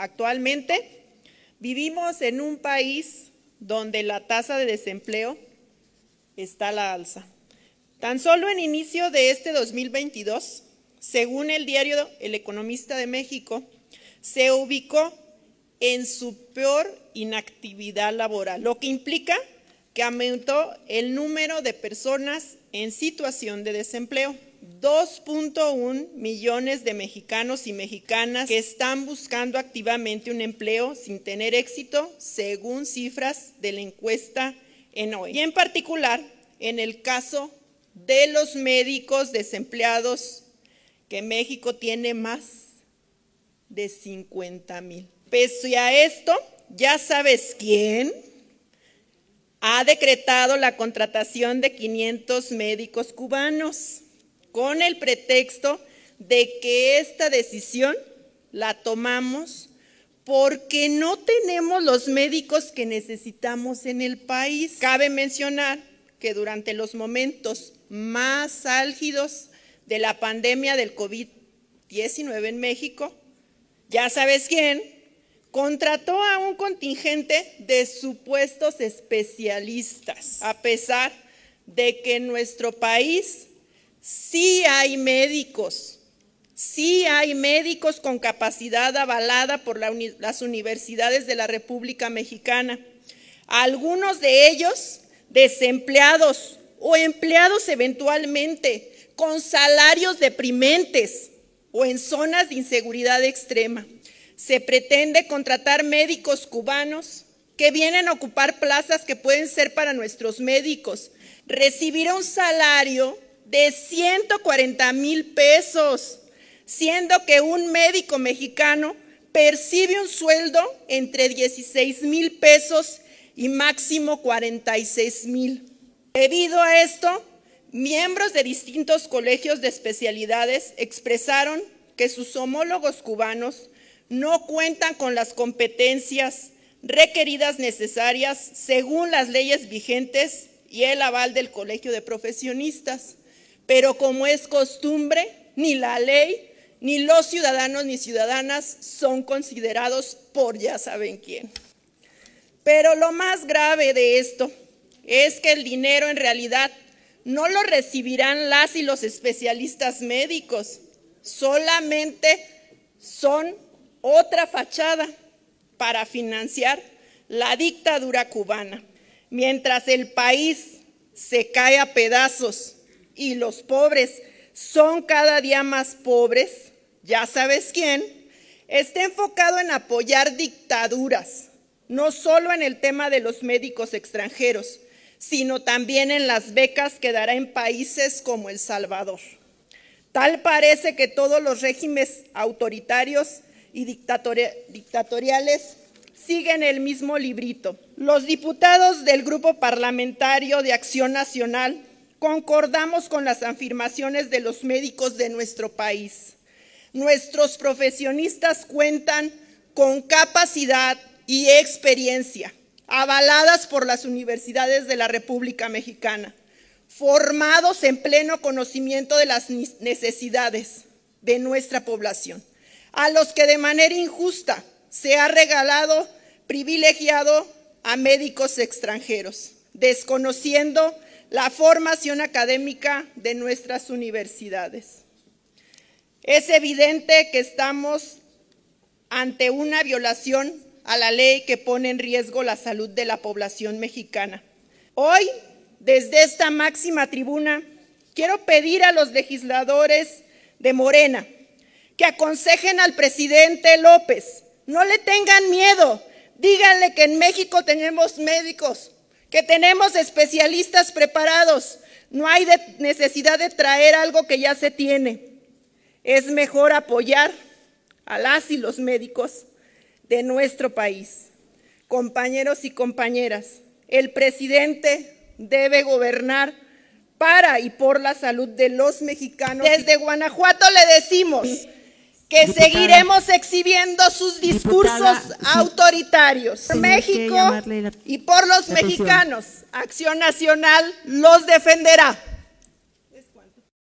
Actualmente vivimos en un país donde la tasa de desempleo está a la alza. Tan solo en inicio de este 2022, según el diario El Economista de México, se ubicó en su peor inactividad laboral, lo que implica que aumentó el número de personas en situación de desempleo. 2.1 millones de mexicanos y mexicanas que están buscando activamente un empleo sin tener éxito, según cifras de la encuesta en hoy. Y en particular, en el caso de los médicos desempleados, que México tiene más de 50 mil. Pese a esto, ya sabes quién ha decretado la contratación de 500 médicos cubanos con el pretexto de que esta decisión la tomamos porque no tenemos los médicos que necesitamos en el país. Cabe mencionar que durante los momentos más álgidos de la pandemia del COVID-19 en México, ya sabes quién, contrató a un contingente de supuestos especialistas, a pesar de que nuestro país Sí hay médicos, sí hay médicos con capacidad avalada por las universidades de la República Mexicana. Algunos de ellos desempleados o empleados eventualmente con salarios deprimentes o en zonas de inseguridad extrema. Se pretende contratar médicos cubanos que vienen a ocupar plazas que pueden ser para nuestros médicos. recibir un salario de 140 mil pesos, siendo que un médico mexicano percibe un sueldo entre 16 mil pesos y máximo 46 mil. Debido a esto, miembros de distintos colegios de especialidades expresaron que sus homólogos cubanos no cuentan con las competencias requeridas necesarias según las leyes vigentes y el aval del Colegio de Profesionistas. Pero como es costumbre, ni la ley, ni los ciudadanos ni ciudadanas son considerados por ya saben quién. Pero lo más grave de esto es que el dinero en realidad no lo recibirán las y los especialistas médicos, solamente son otra fachada para financiar la dictadura cubana. Mientras el país se cae a pedazos y los pobres son cada día más pobres, ya sabes quién, está enfocado en apoyar dictaduras, no solo en el tema de los médicos extranjeros, sino también en las becas que dará en países como El Salvador. Tal parece que todos los regímenes autoritarios y dictatoriales siguen el mismo librito. Los diputados del Grupo Parlamentario de Acción Nacional concordamos con las afirmaciones de los médicos de nuestro país. Nuestros profesionistas cuentan con capacidad y experiencia, avaladas por las universidades de la República Mexicana, formados en pleno conocimiento de las necesidades de nuestra población, a los que de manera injusta se ha regalado privilegiado a médicos extranjeros, desconociendo la formación académica de nuestras universidades. Es evidente que estamos ante una violación a la ley que pone en riesgo la salud de la población mexicana. Hoy, desde esta máxima tribuna, quiero pedir a los legisladores de Morena que aconsejen al presidente López, no le tengan miedo, díganle que en México tenemos médicos, que tenemos especialistas preparados. No hay necesidad de traer algo que ya se tiene. Es mejor apoyar a las y los médicos de nuestro país. Compañeros y compañeras, el presidente debe gobernar para y por la salud de los mexicanos. Desde Guanajuato le decimos, que seguiremos exhibiendo sus discursos autoritarios. Por México y por los mexicanos, Acción Nacional los defenderá.